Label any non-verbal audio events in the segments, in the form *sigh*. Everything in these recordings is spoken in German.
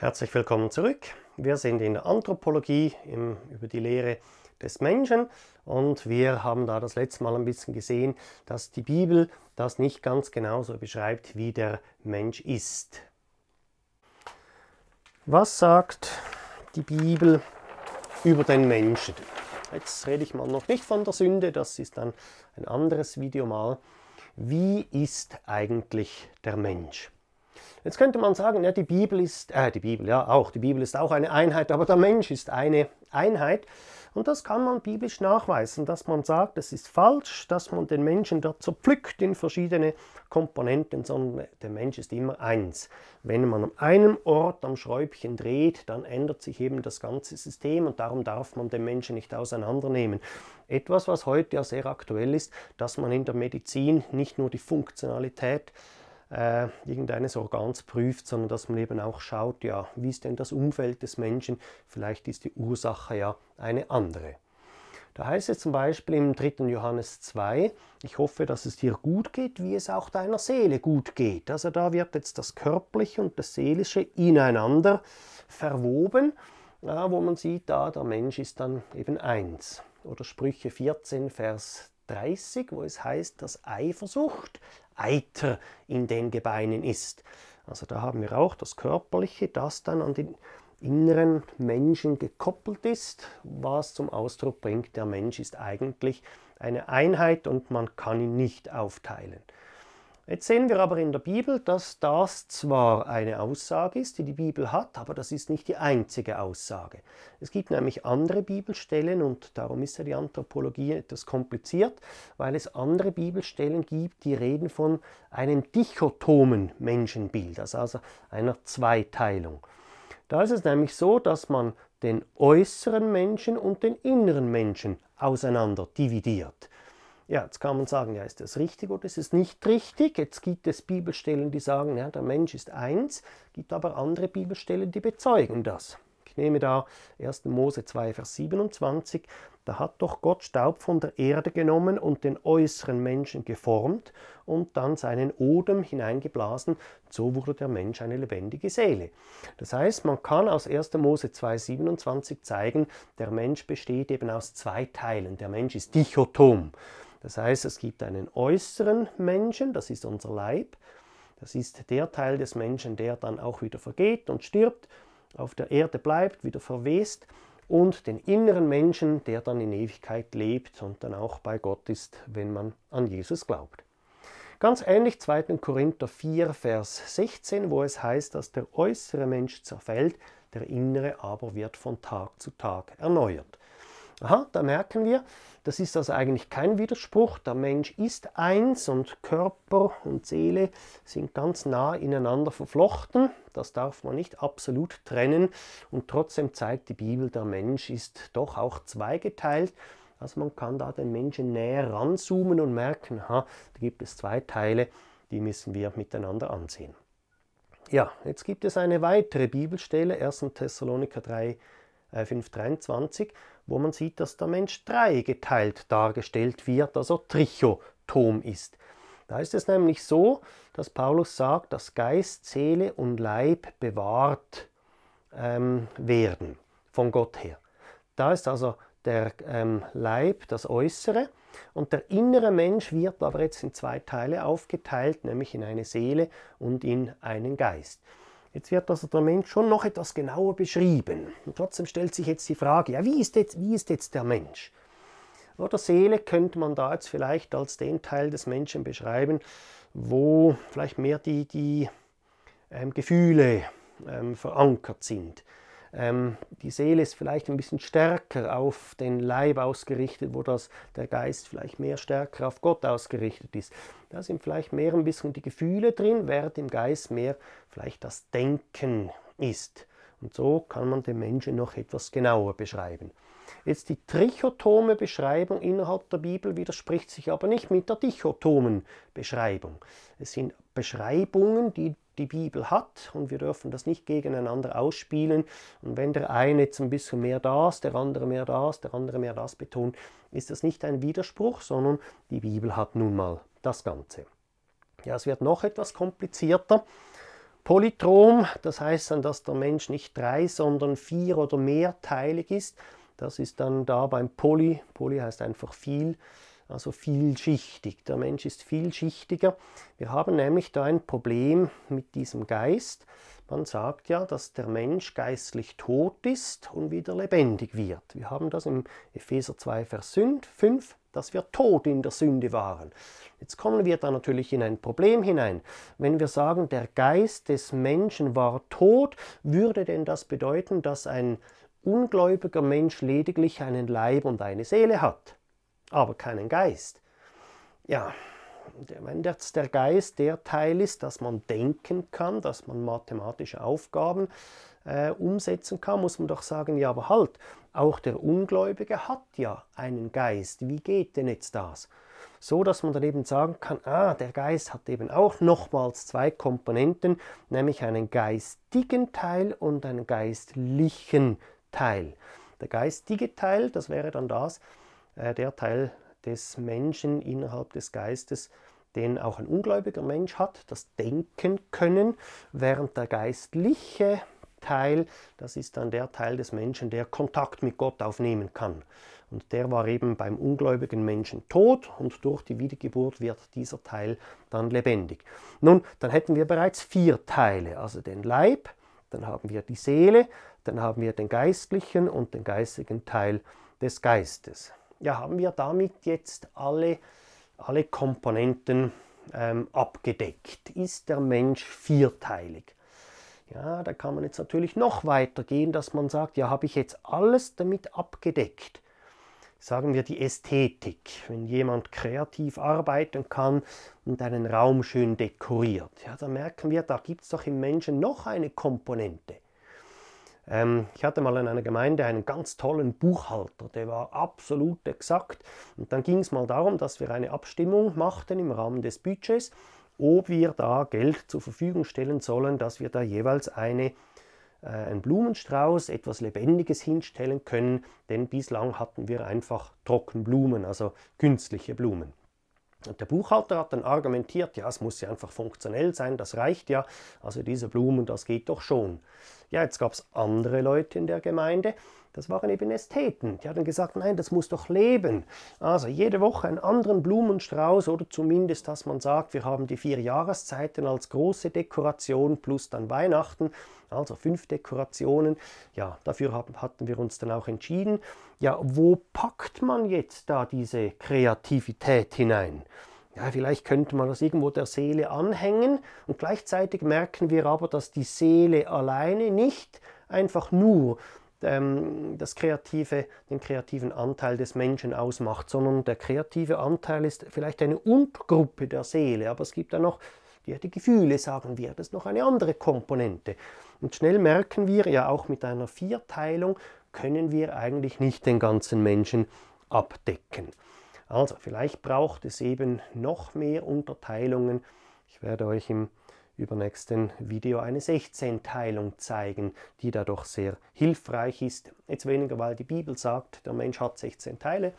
Herzlich willkommen zurück. Wir sind in der Anthropologie im, über die Lehre des Menschen und wir haben da das letzte Mal ein bisschen gesehen, dass die Bibel das nicht ganz genauso beschreibt, wie der Mensch ist. Was sagt die Bibel über den Menschen? Jetzt rede ich mal noch nicht von der Sünde, das ist dann ein anderes Video mal. Wie ist eigentlich der Mensch? Jetzt könnte man sagen, ja, die Bibel ist, äh, die Bibel, ja, auch, die Bibel ist auch eine Einheit, aber der Mensch ist eine Einheit. Und das kann man biblisch nachweisen, dass man sagt, es ist falsch, dass man den Menschen dort zerpflückt in verschiedene Komponenten, sondern der Mensch ist immer eins. Wenn man an einem Ort am Schräubchen dreht, dann ändert sich eben das ganze System und darum darf man den Menschen nicht auseinandernehmen. Etwas, was heute ja sehr aktuell ist, dass man in der Medizin nicht nur die Funktionalität äh, irgendeines Organs prüft, sondern dass man eben auch schaut, ja, wie ist denn das Umfeld des Menschen? Vielleicht ist die Ursache ja eine andere. Da heißt es zum Beispiel im 3. Johannes 2, ich hoffe, dass es dir gut geht, wie es auch deiner Seele gut geht. Also da wird jetzt das Körperliche und das Seelische ineinander verwoben, ja, wo man sieht, da der Mensch ist dann eben eins. Oder Sprüche 14, Vers 30, wo es heißt, dass Eifersucht Eiter in den Gebeinen ist. Also da haben wir auch das Körperliche, das dann an den inneren Menschen gekoppelt ist, was zum Ausdruck bringt, der Mensch ist eigentlich eine Einheit und man kann ihn nicht aufteilen. Jetzt sehen wir aber in der Bibel, dass das zwar eine Aussage ist, die die Bibel hat, aber das ist nicht die einzige Aussage. Es gibt nämlich andere Bibelstellen und darum ist ja die Anthropologie etwas kompliziert, weil es andere Bibelstellen gibt, die reden von einem dichotomen Menschenbild, also, also einer Zweiteilung. Da ist es nämlich so, dass man den äußeren Menschen und den inneren Menschen auseinander dividiert. Ja, jetzt kann man sagen, ja, ist das richtig oder ist es nicht richtig? Jetzt gibt es Bibelstellen, die sagen, ja, der Mensch ist eins, gibt aber andere Bibelstellen, die bezeugen das. Ich nehme da 1. Mose 2, Vers 27, da hat doch Gott Staub von der Erde genommen und den äußeren Menschen geformt und dann seinen Odem hineingeblasen, so wurde der Mensch eine lebendige Seele. Das heißt, man kann aus 1. Mose 2,27 zeigen, der Mensch besteht eben aus zwei Teilen, der Mensch ist dichotom. Das heißt, es gibt einen äußeren Menschen, das ist unser Leib. Das ist der Teil des Menschen, der dann auch wieder vergeht und stirbt, auf der Erde bleibt, wieder verwest. Und den inneren Menschen, der dann in Ewigkeit lebt und dann auch bei Gott ist, wenn man an Jesus glaubt. Ganz ähnlich 2. Korinther 4, Vers 16, wo es heißt, dass der äußere Mensch zerfällt, der innere aber wird von Tag zu Tag erneuert. Aha, da merken wir, das ist also eigentlich kein Widerspruch. Der Mensch ist eins und Körper und Seele sind ganz nah ineinander verflochten. Das darf man nicht absolut trennen. Und trotzdem zeigt die Bibel, der Mensch ist doch auch zweigeteilt. Also man kann da den Menschen näher ranzoomen und merken, aha, da gibt es zwei Teile, die müssen wir miteinander ansehen. Ja, jetzt gibt es eine weitere Bibelstelle, 1. Thessaloniker 3, äh, 5, 23, wo man sieht, dass der Mensch dreigeteilt dargestellt wird, also Trichotom ist. Da ist es nämlich so, dass Paulus sagt, dass Geist, Seele und Leib bewahrt ähm, werden von Gott her. Da ist also der ähm, Leib, das Äußere, und der innere Mensch wird aber jetzt in zwei Teile aufgeteilt, nämlich in eine Seele und in einen Geist. Jetzt wird also der Mensch schon noch etwas genauer beschrieben. Und trotzdem stellt sich jetzt die Frage, ja, wie ist jetzt, wie ist jetzt der Mensch? Oder Seele könnte man da jetzt vielleicht als den Teil des Menschen beschreiben, wo vielleicht mehr die, die ähm, Gefühle ähm, verankert sind. Ähm, die Seele ist vielleicht ein bisschen stärker auf den Leib ausgerichtet, wo das, der Geist vielleicht mehr stärker auf Gott ausgerichtet ist. Da sind vielleicht mehr ein bisschen die Gefühle drin, während im Geist mehr vielleicht das Denken ist. Und so kann man den Menschen noch etwas genauer beschreiben. Jetzt die trichotome Beschreibung innerhalb der Bibel widerspricht sich aber nicht mit der dichotomen Beschreibung. Es sind Beschreibungen, die die Bibel hat und wir dürfen das nicht gegeneinander ausspielen. Und wenn der eine jetzt ein bisschen mehr das, der andere mehr das, der andere mehr das betont, ist das nicht ein Widerspruch, sondern die Bibel hat nun mal das Ganze. Ja, es wird noch etwas komplizierter. Polytrom, das heißt dann, dass der Mensch nicht drei, sondern vier oder mehr teilig ist. Das ist dann da beim Poly. Poly heißt einfach viel also vielschichtig. Der Mensch ist vielschichtiger. Wir haben nämlich da ein Problem mit diesem Geist. Man sagt ja, dass der Mensch geistlich tot ist und wieder lebendig wird. Wir haben das im Epheser 2, Vers 5, dass wir tot in der Sünde waren. Jetzt kommen wir da natürlich in ein Problem hinein. Wenn wir sagen, der Geist des Menschen war tot, würde denn das bedeuten, dass ein ungläubiger Mensch lediglich einen Leib und eine Seele hat? aber keinen Geist. Ja, wenn jetzt der Geist der Teil ist, dass man denken kann, dass man mathematische Aufgaben äh, umsetzen kann, muss man doch sagen, ja, aber halt, auch der Ungläubige hat ja einen Geist. Wie geht denn jetzt das? So, dass man dann eben sagen kann, ah, der Geist hat eben auch nochmals zwei Komponenten, nämlich einen geistigen Teil und einen geistlichen Teil. Der geistige Teil, das wäre dann das, äh, der Teil des Menschen innerhalb des Geistes, den auch ein ungläubiger Mensch hat, das Denken können, während der geistliche Teil, das ist dann der Teil des Menschen, der Kontakt mit Gott aufnehmen kann. Und der war eben beim ungläubigen Menschen tot und durch die Wiedergeburt wird dieser Teil dann lebendig. Nun, dann hätten wir bereits vier Teile, also den Leib, dann haben wir die Seele, dann haben wir den geistlichen und den geistigen Teil des Geistes ja, haben wir damit jetzt alle, alle Komponenten ähm, abgedeckt. Ist der Mensch vierteilig? Ja, da kann man jetzt natürlich noch weiter gehen, dass man sagt, ja, habe ich jetzt alles damit abgedeckt? Sagen wir die Ästhetik, wenn jemand kreativ arbeiten kann und einen Raum schön dekoriert. Ja, da merken wir, da gibt es doch im Menschen noch eine Komponente. Ähm, ich hatte mal in einer Gemeinde einen ganz tollen Buchhalter, der war absolut exakt. Und dann ging es mal darum, dass wir eine Abstimmung machten im Rahmen des Budgets, ob wir da Geld zur Verfügung stellen sollen, dass wir da jeweils eine, äh, einen Blumenstrauß, etwas Lebendiges hinstellen können, denn bislang hatten wir einfach Trockenblumen, also künstliche Blumen. Und der Buchhalter hat dann argumentiert, ja, es muss ja einfach funktionell sein, das reicht ja, also diese Blumen, das geht doch schon. Ja, jetzt gab es andere Leute in der Gemeinde, das waren eben Ästheten. Die hatten gesagt, nein, das muss doch leben. Also jede Woche einen anderen Blumenstrauß oder zumindest, dass man sagt, wir haben die vier Jahreszeiten als große Dekoration plus dann Weihnachten. Also fünf Dekorationen. Ja, dafür hatten wir uns dann auch entschieden. Ja, wo packt man jetzt da diese Kreativität hinein? Ja, vielleicht könnte man das irgendwo der Seele anhängen und gleichzeitig merken wir aber, dass die Seele alleine nicht einfach nur ähm, das kreative, den kreativen Anteil des Menschen ausmacht, sondern der kreative Anteil ist vielleicht eine Untergruppe der Seele, aber es gibt da noch ja, die Gefühle, sagen wir, das ist noch eine andere Komponente. Und schnell merken wir, ja auch mit einer Vierteilung können wir eigentlich nicht den ganzen Menschen abdecken. Also vielleicht braucht es eben noch mehr Unterteilungen. Ich werde euch im übernächsten Video eine 16-Teilung zeigen, die dadurch sehr hilfreich ist. Jetzt weniger, weil die Bibel sagt, der Mensch hat 16 Teile,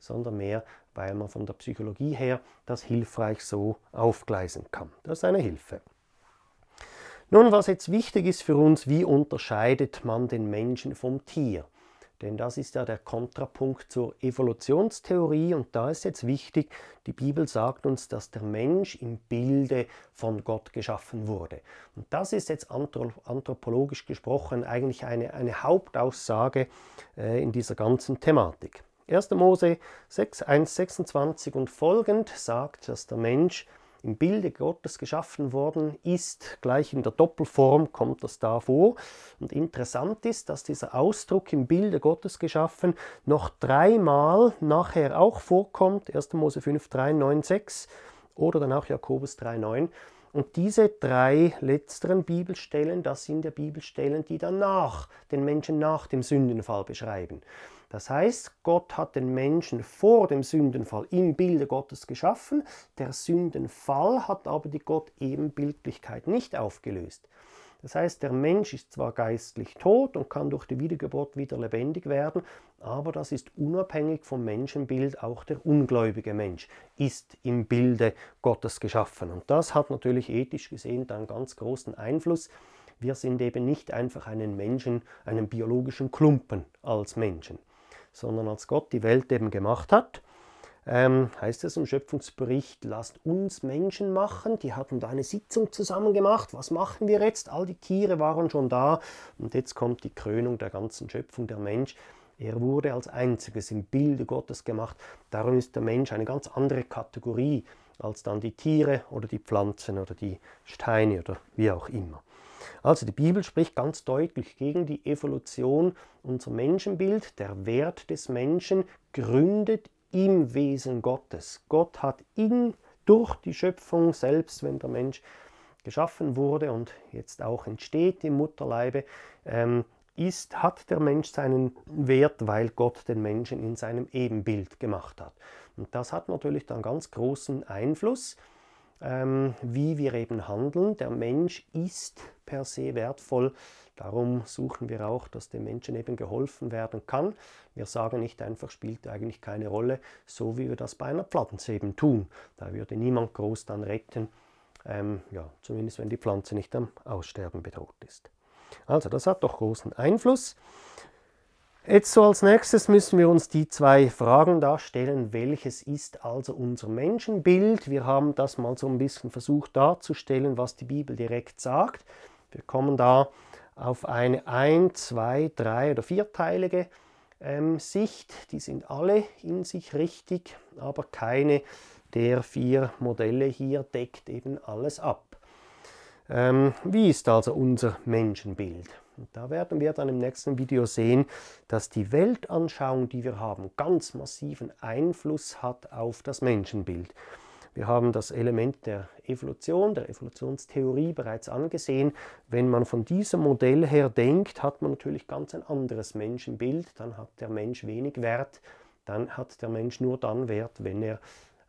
sondern mehr, weil man von der Psychologie her das hilfreich so aufgleisen kann. Das ist eine Hilfe. Nun, was jetzt wichtig ist für uns, wie unterscheidet man den Menschen vom Tier? Denn das ist ja der Kontrapunkt zur Evolutionstheorie und da ist jetzt wichtig, die Bibel sagt uns, dass der Mensch im Bilde von Gott geschaffen wurde. Und das ist jetzt anthropologisch gesprochen eigentlich eine, eine Hauptaussage äh, in dieser ganzen Thematik. 1. Mose 6, 1, 26 und folgend sagt, dass der Mensch im Bilde Gottes geschaffen worden ist, gleich in der Doppelform kommt das da vor. Und interessant ist, dass dieser Ausdruck im Bilde Gottes geschaffen noch dreimal nachher auch vorkommt, 1. Mose 5, 3, 9, 6 oder dann auch Jakobus 3, 9. Und diese drei letzteren Bibelstellen, das sind ja Bibelstellen, die danach den Menschen nach dem Sündenfall beschreiben. Das heißt, Gott hat den Menschen vor dem Sündenfall im Bilde Gottes geschaffen, der Sündenfall hat aber die Gott-Ebenbildlichkeit nicht aufgelöst. Das heißt, der Mensch ist zwar geistlich tot und kann durch die Wiedergeburt wieder lebendig werden, aber das ist unabhängig vom Menschenbild. Auch der ungläubige Mensch ist im Bilde Gottes geschaffen. Und das hat natürlich ethisch gesehen dann ganz großen Einfluss. Wir sind eben nicht einfach einen Menschen, einen biologischen Klumpen als Menschen sondern als Gott die Welt eben gemacht hat. Ähm, heißt es im Schöpfungsbericht, lasst uns Menschen machen. Die hatten da eine Sitzung zusammen gemacht. Was machen wir jetzt? All die Tiere waren schon da. Und jetzt kommt die Krönung der ganzen Schöpfung, der Mensch. Er wurde als einziges im Bilde Gottes gemacht. Darum ist der Mensch eine ganz andere Kategorie als dann die Tiere oder die Pflanzen oder die Steine oder wie auch immer. Also die Bibel spricht ganz deutlich gegen die Evolution unser Menschenbild. Der Wert des Menschen gründet im Wesen Gottes. Gott hat ihn durch die Schöpfung selbst, wenn der Mensch geschaffen wurde und jetzt auch entsteht im Mutterleibe, ähm, ist, hat der Mensch seinen Wert, weil Gott den Menschen in seinem Ebenbild gemacht hat. Und das hat natürlich dann ganz großen Einfluss ähm, wie wir eben handeln. Der Mensch ist per se wertvoll. Darum suchen wir auch, dass dem Menschen eben geholfen werden kann. Wir sagen nicht einfach, spielt eigentlich keine Rolle, so wie wir das bei einer Pflanze eben tun. Da würde niemand groß dann retten, ähm, ja, zumindest wenn die Pflanze nicht am Aussterben bedroht ist. Also das hat doch großen Einfluss. Jetzt so als nächstes müssen wir uns die zwei Fragen darstellen. Welches ist also unser Menschenbild? Wir haben das mal so ein bisschen versucht darzustellen, was die Bibel direkt sagt. Wir kommen da auf eine ein, zwei, drei oder vierteilige ähm, Sicht. Die sind alle in sich richtig, aber keine der vier Modelle hier deckt eben alles ab. Ähm, wie ist also unser Menschenbild? Und da werden wir dann im nächsten Video sehen, dass die Weltanschauung, die wir haben, ganz massiven Einfluss hat auf das Menschenbild. Wir haben das Element der Evolution, der Evolutionstheorie bereits angesehen. Wenn man von diesem Modell her denkt, hat man natürlich ganz ein anderes Menschenbild. Dann hat der Mensch wenig Wert. Dann hat der Mensch nur dann Wert, wenn er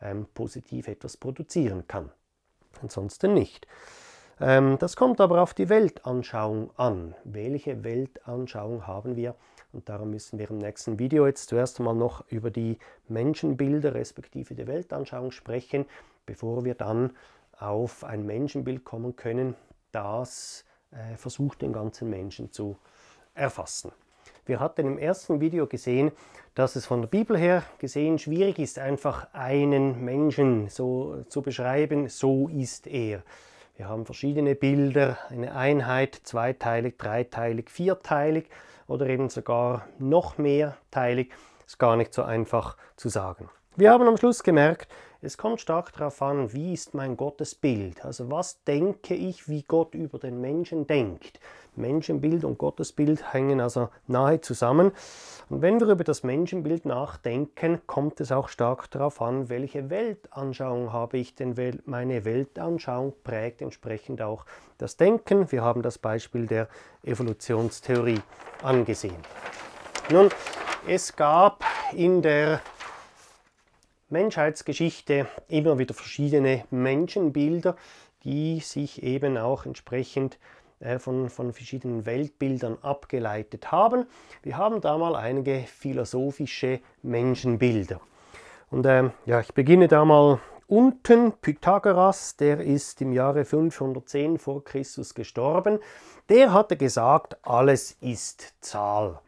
ähm, positiv etwas produzieren kann. Ansonsten nicht. Ähm, das kommt aber auf die Weltanschauung an. Welche Weltanschauung haben wir? Und darum müssen wir im nächsten Video jetzt zuerst mal noch über die Menschenbilder respektive die Weltanschauung sprechen, bevor wir dann auf ein Menschenbild kommen können, das äh, versucht, den ganzen Menschen zu erfassen. Wir hatten im ersten Video gesehen, dass es von der Bibel her gesehen schwierig ist, einfach einen Menschen so zu beschreiben, so ist er. Wir haben verschiedene Bilder, eine Einheit, zweiteilig, dreiteilig, vierteilig oder eben sogar noch mehr teilig. Ist gar nicht so einfach zu sagen. Wir haben am Schluss gemerkt, es kommt stark darauf an, wie ist mein Gottesbild, also was denke ich, wie Gott über den Menschen denkt. Menschenbild und Gottesbild hängen also nahe zusammen. Und wenn wir über das Menschenbild nachdenken, kommt es auch stark darauf an, welche Weltanschauung habe ich, denn meine Weltanschauung prägt entsprechend auch das Denken. Wir haben das Beispiel der Evolutionstheorie angesehen. Nun, es gab in der Menschheitsgeschichte immer wieder verschiedene Menschenbilder, die sich eben auch entsprechend äh, von, von verschiedenen Weltbildern abgeleitet haben. Wir haben da mal einige philosophische Menschenbilder. Und ähm, ja, ich beginne da mal unten. Pythagoras, der ist im Jahre 510 vor Christus gestorben. Der hatte gesagt, alles ist Zahl.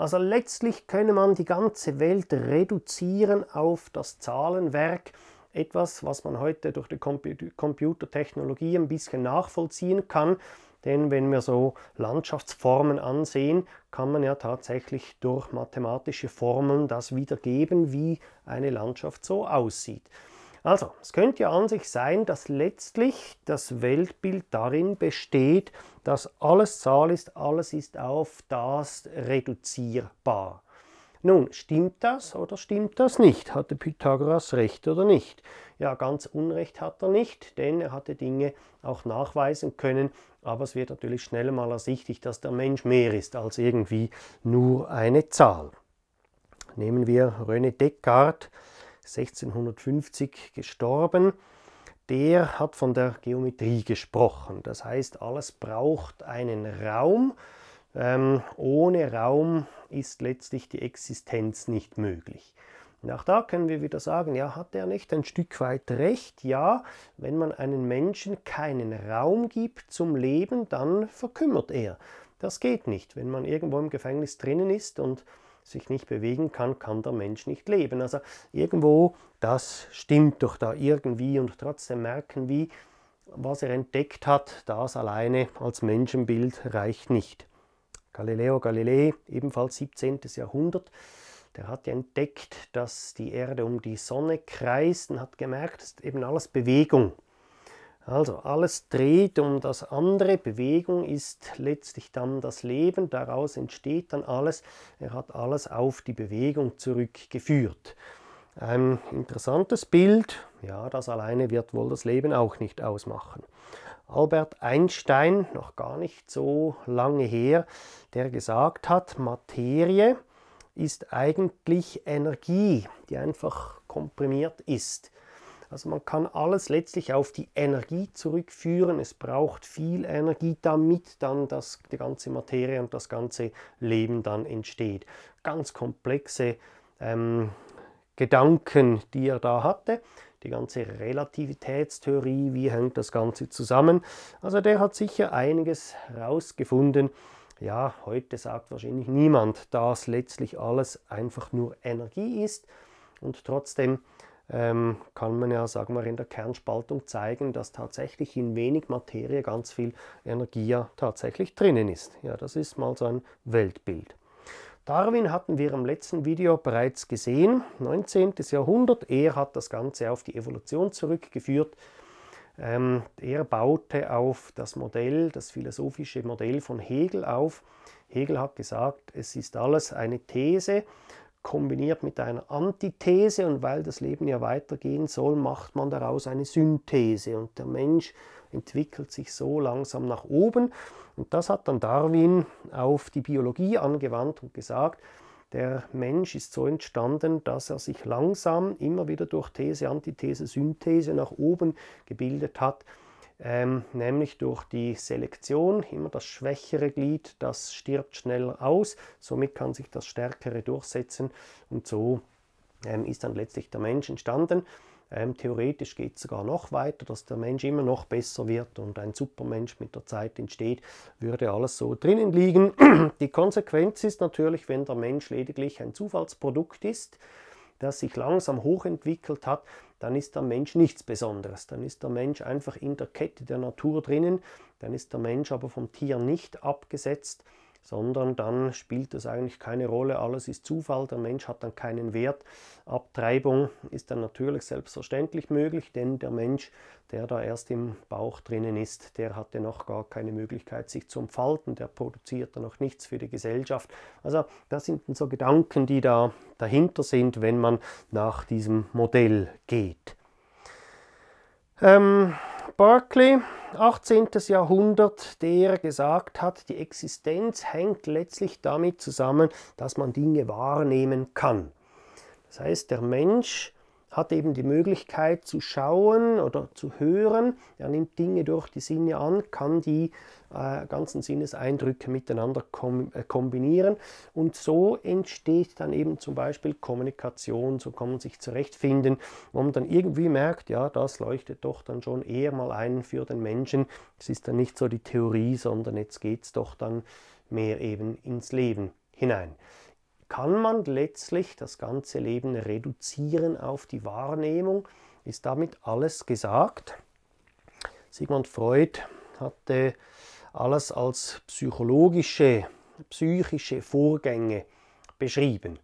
Also letztlich könne man die ganze Welt reduzieren auf das Zahlenwerk, etwas, was man heute durch die Computertechnologie ein bisschen nachvollziehen kann. Denn wenn wir so Landschaftsformen ansehen, kann man ja tatsächlich durch mathematische Formeln das wiedergeben, wie eine Landschaft so aussieht. Also, es könnte ja an sich sein, dass letztlich das Weltbild darin besteht, dass alles Zahl ist, alles ist auf das reduzierbar. Nun, stimmt das oder stimmt das nicht? Hatte Pythagoras recht oder nicht? Ja, ganz Unrecht hat er nicht, denn er hatte Dinge auch nachweisen können, aber es wird natürlich schnell mal ersichtlich, dass der Mensch mehr ist als irgendwie nur eine Zahl. Nehmen wir René Descartes, 1650 gestorben, der hat von der Geometrie gesprochen. Das heißt, alles braucht einen Raum. Ähm, ohne Raum ist letztlich die Existenz nicht möglich. Und auch da können wir wieder sagen, ja, hat er nicht ein Stück weit recht? Ja, wenn man einem Menschen keinen Raum gibt zum Leben, dann verkümmert er. Das geht nicht. Wenn man irgendwo im Gefängnis drinnen ist und sich nicht bewegen kann, kann der Mensch nicht leben. Also irgendwo, das stimmt doch da irgendwie und trotzdem merken wir, was er entdeckt hat, das alleine als Menschenbild reicht nicht. Galileo Galilei, ebenfalls 17. Jahrhundert, der hat ja entdeckt, dass die Erde um die Sonne kreist und hat gemerkt, dass eben alles Bewegung. ist. Also alles dreht um das andere. Bewegung ist letztlich dann das Leben. Daraus entsteht dann alles. Er hat alles auf die Bewegung zurückgeführt. Ein interessantes Bild. Ja, das alleine wird wohl das Leben auch nicht ausmachen. Albert Einstein, noch gar nicht so lange her, der gesagt hat, Materie ist eigentlich Energie, die einfach komprimiert ist. Also man kann alles letztlich auf die Energie zurückführen. Es braucht viel Energie, damit dann das, die ganze Materie und das ganze Leben dann entsteht. Ganz komplexe ähm, Gedanken, die er da hatte. Die ganze Relativitätstheorie, wie hängt das Ganze zusammen? Also der hat sicher einiges rausgefunden ja, heute sagt wahrscheinlich niemand, dass letztlich alles einfach nur Energie ist und trotzdem ähm, kann man ja, sagen wir, in der Kernspaltung zeigen, dass tatsächlich in wenig Materie ganz viel Energie ja tatsächlich drinnen ist. Ja, das ist mal so ein Weltbild. Darwin hatten wir im letzten Video bereits gesehen, 19. Jahrhundert. Er hat das Ganze auf die Evolution zurückgeführt. Ähm, er baute auf das Modell, das philosophische Modell von Hegel auf. Hegel hat gesagt, es ist alles eine These kombiniert mit einer Antithese und weil das Leben ja weitergehen soll, macht man daraus eine Synthese und der Mensch entwickelt sich so langsam nach oben und das hat dann Darwin auf die Biologie angewandt und gesagt, der Mensch ist so entstanden, dass er sich langsam immer wieder durch These, Antithese, Synthese nach oben gebildet hat ähm, nämlich durch die Selektion. Immer das schwächere Glied, das stirbt schneller aus, somit kann sich das stärkere durchsetzen und so ähm, ist dann letztlich der Mensch entstanden. Ähm, theoretisch geht es sogar noch weiter, dass der Mensch immer noch besser wird und ein Supermensch mit der Zeit entsteht, würde alles so drinnen liegen. *clears throat* Die Konsequenz ist natürlich, wenn der Mensch lediglich ein Zufallsprodukt ist, das sich langsam hochentwickelt hat, dann ist der Mensch nichts Besonderes. Dann ist der Mensch einfach in der Kette der Natur drinnen. Dann ist der Mensch aber vom Tier nicht abgesetzt sondern dann spielt das eigentlich keine Rolle, alles ist Zufall, der Mensch hat dann keinen Wert. Abtreibung ist dann natürlich selbstverständlich möglich, denn der Mensch, der da erst im Bauch drinnen ist, der hatte noch gar keine Möglichkeit, sich zu entfalten, der produziert dann noch nichts für die Gesellschaft. Also das sind so Gedanken, die da dahinter sind, wenn man nach diesem Modell geht. Ähm, Berkeley, 18. Jahrhundert, der gesagt hat, die Existenz hängt letztlich damit zusammen, dass man Dinge wahrnehmen kann. Das heißt, der Mensch hat eben die Möglichkeit zu schauen oder zu hören. Er nimmt Dinge durch die Sinne an, kann die äh, ganzen Sinneseindrücke miteinander kom äh, kombinieren und so entsteht dann eben zum Beispiel Kommunikation, so kann man sich zurechtfinden, wo man dann irgendwie merkt, ja, das leuchtet doch dann schon eher mal ein für den Menschen. Es ist dann nicht so die Theorie, sondern jetzt geht es doch dann mehr eben ins Leben hinein kann man letztlich das ganze Leben reduzieren auf die Wahrnehmung, ist damit alles gesagt. Sigmund Freud hatte alles als psychologische, psychische Vorgänge beschrieben.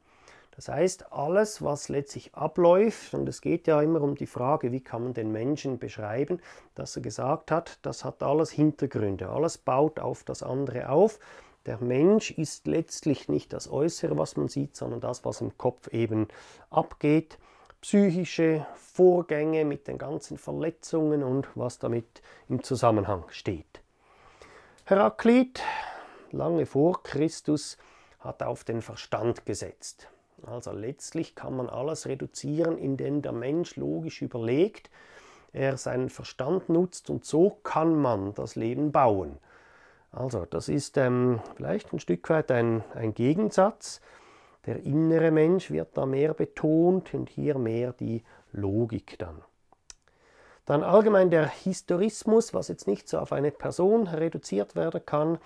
Das heißt, alles, was letztlich abläuft, und es geht ja immer um die Frage, wie kann man den Menschen beschreiben, dass er gesagt hat, das hat alles Hintergründe, alles baut auf das andere auf der Mensch ist letztlich nicht das Äußere, was man sieht, sondern das, was im Kopf eben abgeht. Psychische Vorgänge mit den ganzen Verletzungen und was damit im Zusammenhang steht. Heraklit, lange vor Christus, hat auf den Verstand gesetzt. Also letztlich kann man alles reduzieren, indem der Mensch logisch überlegt, er seinen Verstand nutzt und so kann man das Leben bauen. Also, das ist ähm, vielleicht ein Stück weit ein, ein Gegensatz. Der innere Mensch wird da mehr betont und hier mehr die Logik dann. Dann allgemein der Historismus, was jetzt nicht so auf eine Person reduziert werden kann.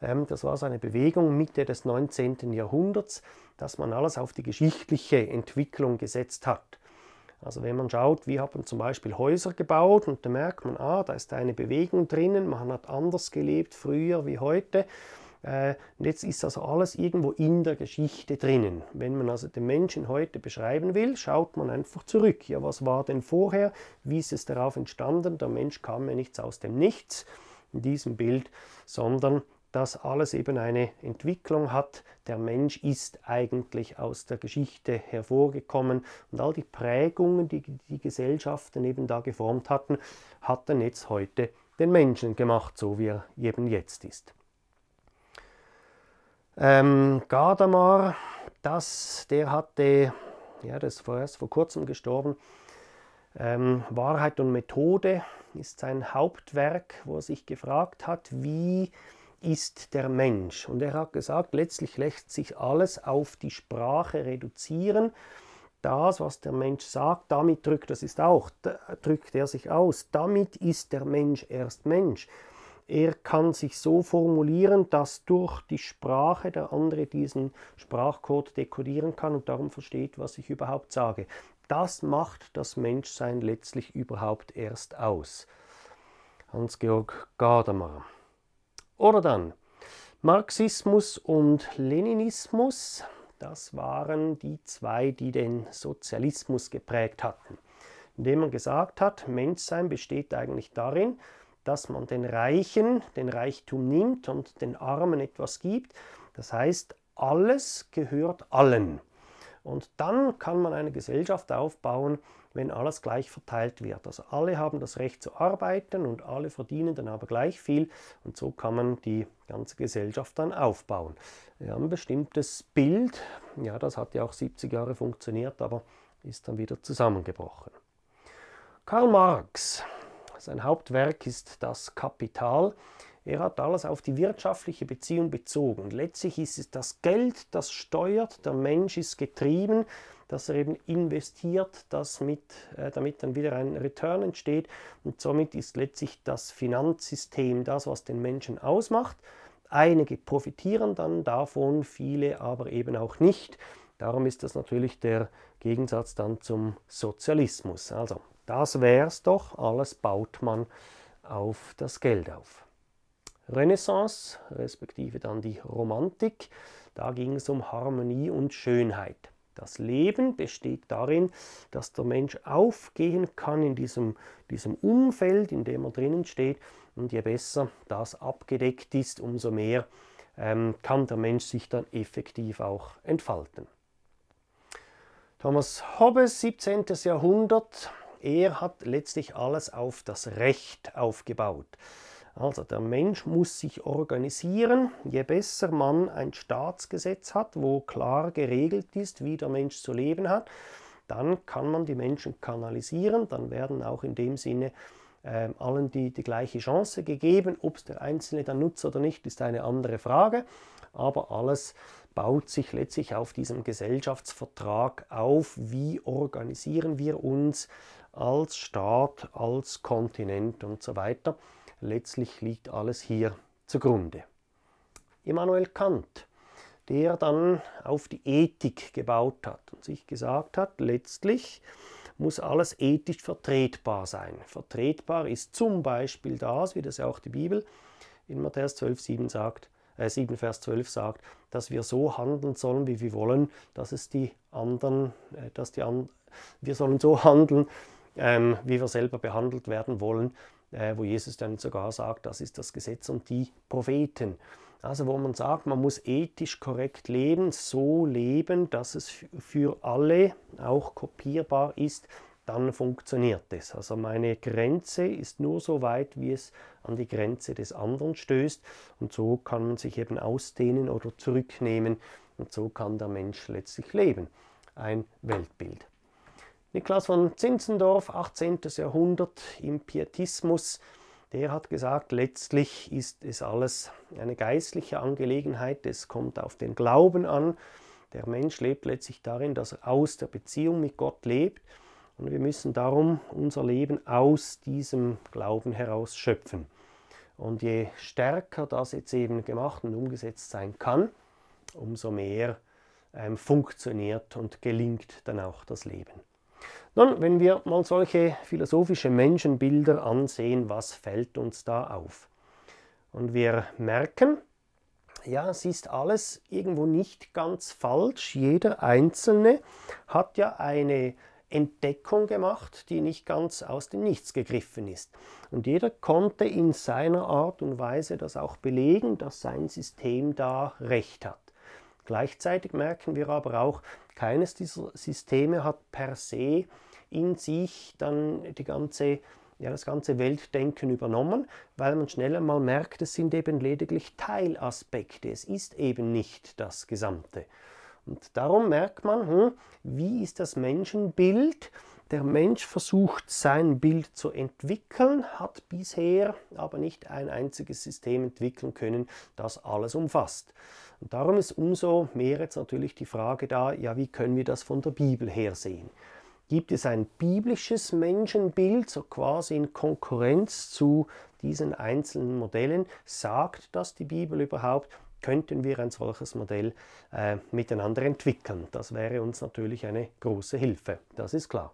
Ähm, das war so eine Bewegung Mitte des 19. Jahrhunderts, dass man alles auf die geschichtliche Entwicklung gesetzt hat. Also wenn man schaut, wir haben zum Beispiel Häuser gebaut und da merkt man, ah, da ist eine Bewegung drinnen, man hat anders gelebt früher wie heute. Äh, und jetzt ist also alles irgendwo in der Geschichte drinnen. Wenn man also den Menschen heute beschreiben will, schaut man einfach zurück. Ja, was war denn vorher? Wie ist es darauf entstanden? Der Mensch kam ja nichts aus dem Nichts in diesem Bild, sondern das alles eben eine Entwicklung hat. Der Mensch ist eigentlich aus der Geschichte hervorgekommen und all die Prägungen, die die Gesellschaften eben da geformt hatten, hat dann jetzt heute den Menschen gemacht, so wie er eben jetzt ist. Ähm, Gadamer, das, der hatte, ja, das ist erst vor kurzem gestorben, ähm, Wahrheit und Methode ist sein Hauptwerk, wo er sich gefragt hat, wie ist der Mensch. Und er hat gesagt, letztlich lässt sich alles auf die Sprache reduzieren. Das, was der Mensch sagt, damit drückt, das ist auch, drückt er sich aus. Damit ist der Mensch erst Mensch. Er kann sich so formulieren, dass durch die Sprache der andere diesen Sprachcode dekodieren kann und darum versteht, was ich überhaupt sage. Das macht das Menschsein letztlich überhaupt erst aus. Hans-Georg Gadamer oder dann Marxismus und Leninismus, das waren die zwei, die den Sozialismus geprägt hatten, indem man gesagt hat, Menschsein besteht eigentlich darin, dass man den Reichen den Reichtum nimmt und den Armen etwas gibt. Das heißt, alles gehört allen. Und dann kann man eine Gesellschaft aufbauen, wenn alles gleich verteilt wird. Also alle haben das Recht zu arbeiten und alle verdienen dann aber gleich viel und so kann man die ganze Gesellschaft dann aufbauen. Wir haben ein bestimmtes Bild, ja, das hat ja auch 70 Jahre funktioniert, aber ist dann wieder zusammengebrochen. Karl Marx, sein Hauptwerk ist das Kapital. Er hat alles auf die wirtschaftliche Beziehung bezogen. Letztlich ist es das Geld, das steuert, der Mensch ist getrieben dass er eben investiert, dass mit, äh, damit dann wieder ein Return entsteht. Und somit ist letztlich das Finanzsystem das, was den Menschen ausmacht. Einige profitieren dann davon, viele aber eben auch nicht. Darum ist das natürlich der Gegensatz dann zum Sozialismus. Also, das wäre es doch, alles baut man auf das Geld auf. Renaissance, respektive dann die Romantik, da ging es um Harmonie und Schönheit. Das Leben besteht darin, dass der Mensch aufgehen kann in diesem, diesem Umfeld, in dem er drinnen steht. Und je besser das abgedeckt ist, umso mehr ähm, kann der Mensch sich dann effektiv auch entfalten. Thomas Hobbes, 17. Jahrhundert, er hat letztlich alles auf das Recht aufgebaut. Also der Mensch muss sich organisieren. Je besser man ein Staatsgesetz hat, wo klar geregelt ist, wie der Mensch zu leben hat, dann kann man die Menschen kanalisieren, dann werden auch in dem Sinne äh, allen die, die gleiche Chance gegeben. Ob es der Einzelne dann nutzt oder nicht, ist eine andere Frage. Aber alles baut sich letztlich auf diesem Gesellschaftsvertrag auf, wie organisieren wir uns als Staat, als Kontinent und so weiter. Letztlich liegt alles hier zugrunde. Immanuel Kant, der dann auf die Ethik gebaut hat und sich gesagt hat, letztlich muss alles ethisch vertretbar sein. Vertretbar ist zum Beispiel das, wie das ja auch die Bibel in Matthäus 12, 7 sagt, äh 7 Vers 12 sagt, dass wir so handeln sollen, wie wir wollen, dass es die anderen, äh, dass die anderen, wir sollen so handeln, ähm, wie wir selber behandelt werden wollen, äh, wo Jesus dann sogar sagt, das ist das Gesetz und die Propheten. Also wo man sagt, man muss ethisch korrekt leben, so leben, dass es für alle auch kopierbar ist, dann funktioniert es. Also meine Grenze ist nur so weit, wie es an die Grenze des anderen stößt und so kann man sich eben ausdehnen oder zurücknehmen und so kann der Mensch letztlich leben. Ein Weltbild. Niklas von Zinzendorf, 18. Jahrhundert im Pietismus, der hat gesagt, letztlich ist es alles eine geistliche Angelegenheit, es kommt auf den Glauben an. Der Mensch lebt letztlich darin, dass er aus der Beziehung mit Gott lebt und wir müssen darum unser Leben aus diesem Glauben heraus schöpfen. Und je stärker das jetzt eben gemacht und umgesetzt sein kann, umso mehr ähm, funktioniert und gelingt dann auch das Leben. Nun, wenn wir mal solche philosophische Menschenbilder ansehen, was fällt uns da auf? Und wir merken, ja, es ist alles irgendwo nicht ganz falsch. Jeder Einzelne hat ja eine Entdeckung gemacht, die nicht ganz aus dem Nichts gegriffen ist. Und jeder konnte in seiner Art und Weise das auch belegen, dass sein System da recht hat. Gleichzeitig merken wir aber auch, keines dieser Systeme hat per se in sich dann die ganze, ja, das ganze Weltdenken übernommen, weil man schnell einmal merkt, es sind eben lediglich Teilaspekte, es ist eben nicht das Gesamte. Und darum merkt man, hm, wie ist das Menschenbild? Der Mensch versucht sein Bild zu entwickeln, hat bisher aber nicht ein einziges System entwickeln können, das alles umfasst. Und darum ist umso mehr jetzt natürlich die Frage da, ja, wie können wir das von der Bibel her sehen? Gibt es ein biblisches Menschenbild, so quasi in Konkurrenz zu diesen einzelnen Modellen? Sagt das die Bibel überhaupt? Könnten wir ein solches Modell äh, miteinander entwickeln? Das wäre uns natürlich eine große Hilfe, das ist klar.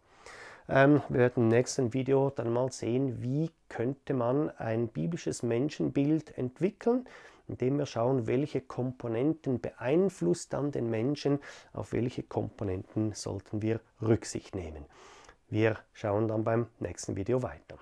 Ähm, wir werden im nächsten Video dann mal sehen, wie könnte man ein biblisches Menschenbild entwickeln indem wir schauen, welche Komponenten beeinflusst dann den Menschen, auf welche Komponenten sollten wir Rücksicht nehmen. Wir schauen dann beim nächsten Video weiter.